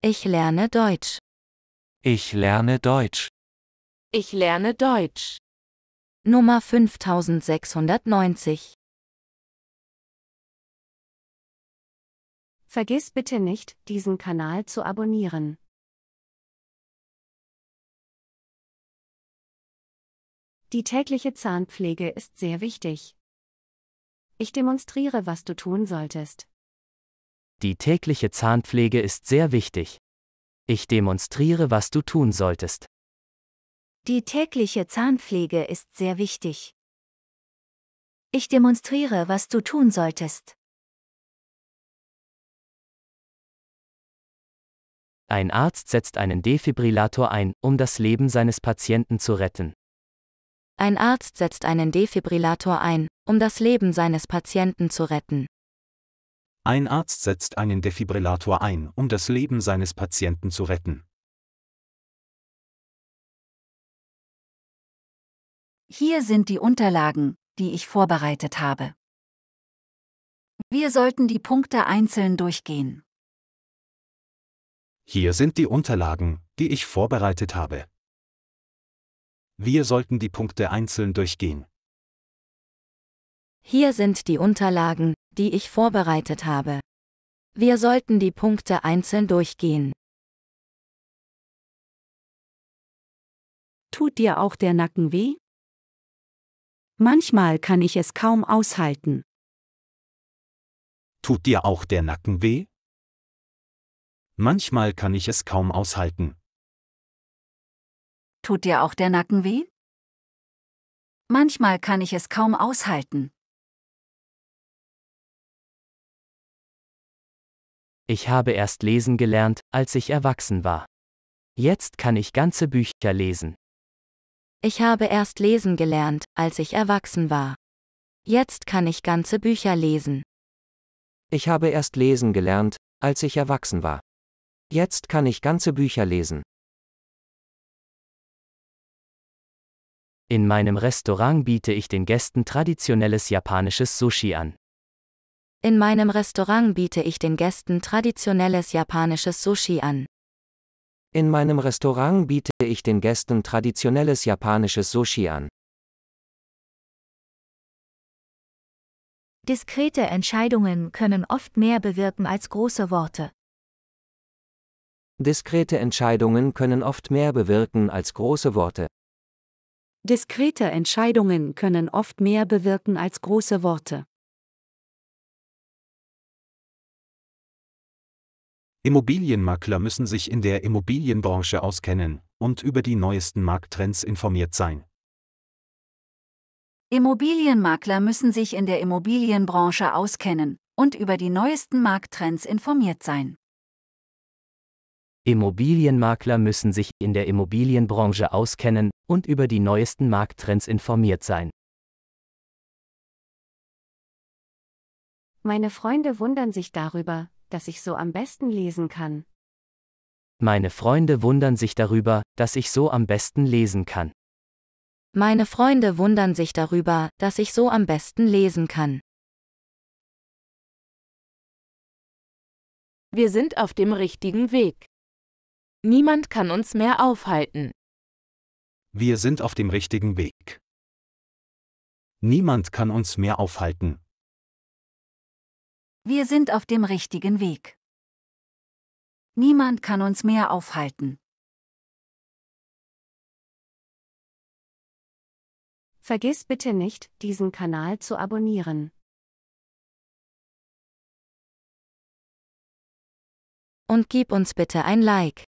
Ich lerne Deutsch. Ich lerne Deutsch. Ich lerne Deutsch. Nummer 5690. Vergiss bitte nicht, diesen Kanal zu abonnieren. Die tägliche Zahnpflege ist sehr wichtig. Ich demonstriere, was du tun solltest. Die tägliche Zahnpflege ist sehr wichtig. Ich demonstriere, was du tun solltest. Die tägliche Zahnpflege ist sehr wichtig. Ich demonstriere, was du tun solltest. Ein Arzt setzt einen Defibrillator ein, um das Leben seines Patienten zu retten. Ein Arzt setzt einen Defibrillator ein, um das Leben seines Patienten zu retten. Ein Arzt setzt einen Defibrillator ein, um das Leben seines Patienten zu retten. Hier sind die Unterlagen, die ich vorbereitet habe. Wir sollten die Punkte einzeln durchgehen. Hier sind die Unterlagen, die ich vorbereitet habe. Wir sollten die Punkte einzeln durchgehen. Hier sind die Unterlagen, die ich vorbereitet habe. Wir sollten die Punkte einzeln durchgehen. Tut dir auch der Nacken weh? Manchmal kann ich es kaum aushalten. Tut dir auch der Nacken weh? Manchmal kann ich es kaum aushalten. Tut dir auch der Nacken weh? Manchmal kann ich es kaum aushalten. Ich habe erst lesen gelernt, als ich erwachsen war. Jetzt kann ich ganze Bücher lesen. Ich habe erst lesen gelernt, als ich erwachsen war. Jetzt kann ich ganze Bücher lesen. Ich habe erst lesen gelernt, als ich erwachsen war. Jetzt kann ich ganze Bücher lesen. In meinem Restaurant biete ich den Gästen traditionelles japanisches Sushi an. In meinem Restaurant biete ich den Gästen traditionelles japanisches Sushi an. In meinem Restaurant biete ich den Gästen traditionelles japanisches Sushi an. Diskrete Entscheidungen können oft mehr bewirken als große Worte. Diskrete Entscheidungen können oft mehr bewirken als große Worte. Diskrete Entscheidungen können oft mehr bewirken als große Worte. Immobilienmakler müssen sich in der Immobilienbranche auskennen und über die neuesten Markttrends informiert sein. Immobilienmakler müssen sich in der Immobilienbranche auskennen und über die neuesten Markttrends informiert sein. Immobilienmakler müssen sich in der Immobilienbranche auskennen und über die neuesten Markttrends informiert sein. Meine Freunde wundern sich darüber, dass ich so am besten lesen kann. Meine Freunde wundern sich darüber, dass ich so am besten lesen kann. Meine Freunde wundern sich darüber, dass ich so am besten lesen kann. Wir sind auf dem richtigen Weg. Niemand kann uns mehr aufhalten. Wir sind auf dem richtigen Weg. Niemand kann uns mehr aufhalten. Wir sind auf dem richtigen Weg. Niemand kann uns mehr aufhalten. Vergiss bitte nicht, diesen Kanal zu abonnieren. Und gib uns bitte ein Like.